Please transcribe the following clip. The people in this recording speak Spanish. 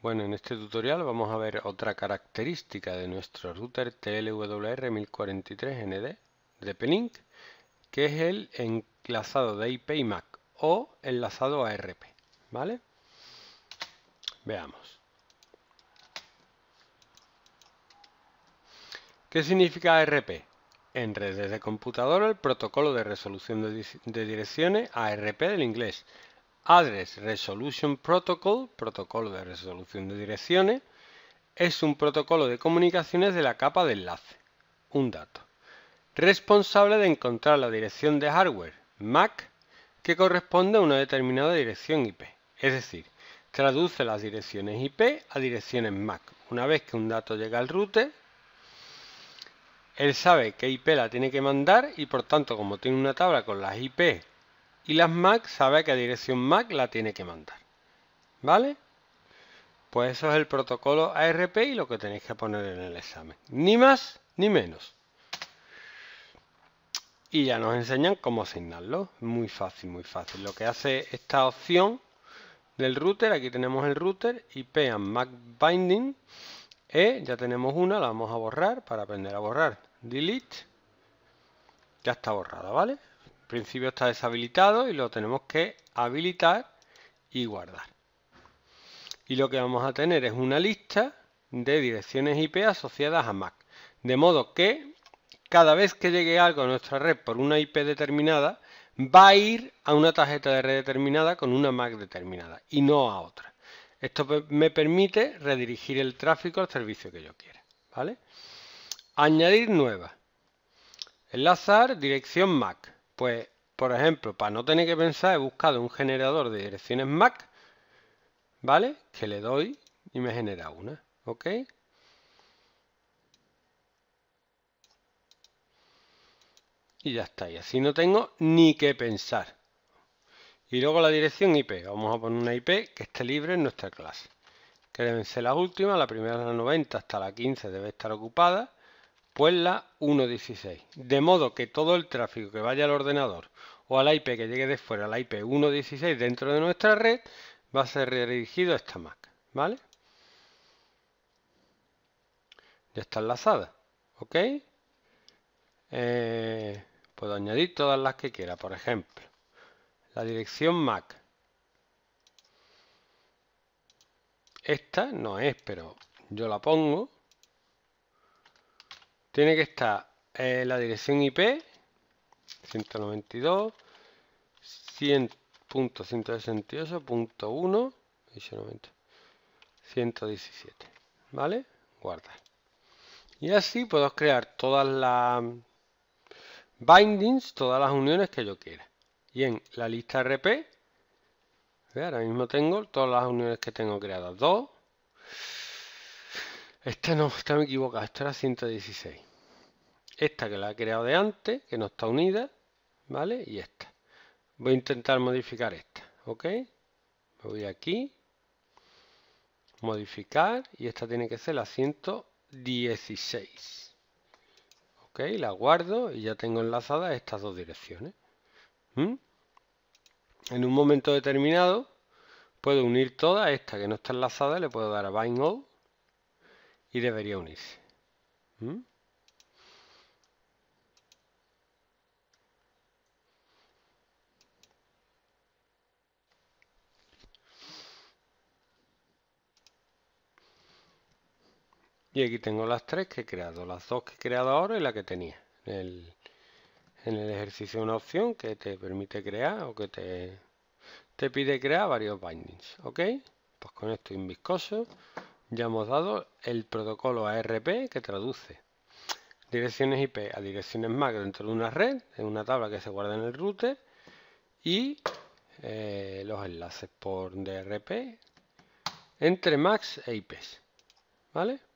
Bueno, en este tutorial vamos a ver otra característica de nuestro router TLWR1043ND de Penink, que es el enlazado de IP y MAC o enlazado ARP. ¿vale? Veamos. ¿Qué significa ARP? En redes de computadora, el protocolo de resolución de direcciones ARP del inglés, Address Resolution Protocol, protocolo de resolución de direcciones, es un protocolo de comunicaciones de la capa de enlace, un dato, responsable de encontrar la dirección de hardware MAC que corresponde a una determinada dirección IP, es decir, traduce las direcciones IP a direcciones MAC. Una vez que un dato llega al router, él sabe qué IP la tiene que mandar y por tanto como tiene una tabla con las IP y las MAC sabe qué dirección MAC la tiene que mandar. ¿Vale? Pues eso es el protocolo ARP y lo que tenéis que poner en el examen. Ni más ni menos. Y ya nos enseñan cómo asignarlo. Muy fácil, muy fácil. Lo que hace esta opción del router, aquí tenemos el router, IP and MAC binding. Eh, ya tenemos una, la vamos a borrar para aprender a borrar. Delete. Ya está borrada, ¿vale? principio está deshabilitado y lo tenemos que habilitar y guardar. Y lo que vamos a tener es una lista de direcciones IP asociadas a Mac. De modo que cada vez que llegue algo a nuestra red por una IP determinada, va a ir a una tarjeta de red determinada con una Mac determinada y no a otra. Esto me permite redirigir el tráfico al servicio que yo quiera. ¿vale? Añadir nueva. Enlazar dirección MAC. Pues, por ejemplo, para no tener que pensar, he buscado un generador de direcciones MAC, ¿vale? Que le doy y me genera una, ¿ok? Y ya está, y así no tengo ni que pensar. Y luego la dirección IP. Vamos a poner una IP que esté libre en nuestra clase. Que deben ser las últimas, la primera es la 90 hasta la 15 debe estar ocupada la 1.16. De modo que todo el tráfico que vaya al ordenador o al IP que llegue de fuera, la IP 1.16 dentro de nuestra red, va a ser redirigido a esta Mac. ¿Vale? Ya está enlazada. ¿Ok? Eh, puedo añadir todas las que quiera. Por ejemplo, la dirección Mac. Esta no es, pero yo la pongo tiene que estar eh, la dirección IP 192 117 vale guardar y así puedo crear todas las bindings todas las uniones que yo quiera y en la lista rp ahora mismo tengo todas las uniones que tengo creadas 2 esta no, está me equivocado, esta era 116. Esta que la he creado de antes, que no está unida, ¿vale? Y esta. Voy a intentar modificar esta, ¿ok? Me voy aquí, modificar, y esta tiene que ser la 116. ¿Ok? La guardo y ya tengo enlazadas estas dos direcciones. ¿Mm? En un momento determinado, puedo unir toda esta que no está enlazada, le puedo dar a Bind All y debería unirse. ¿Mm? Y aquí tengo las tres que he creado, las dos que he creado ahora y la que tenía. en el ejercicio una opción que te permite crear o que te, te pide crear varios bindings. ¿Ok? Pues con esto mis ya hemos dado el protocolo ARP que traduce direcciones IP a direcciones MAC dentro de una red, en una tabla que se guarda en el router, y eh, los enlaces por DRP entre MACs e IPs. ¿Vale?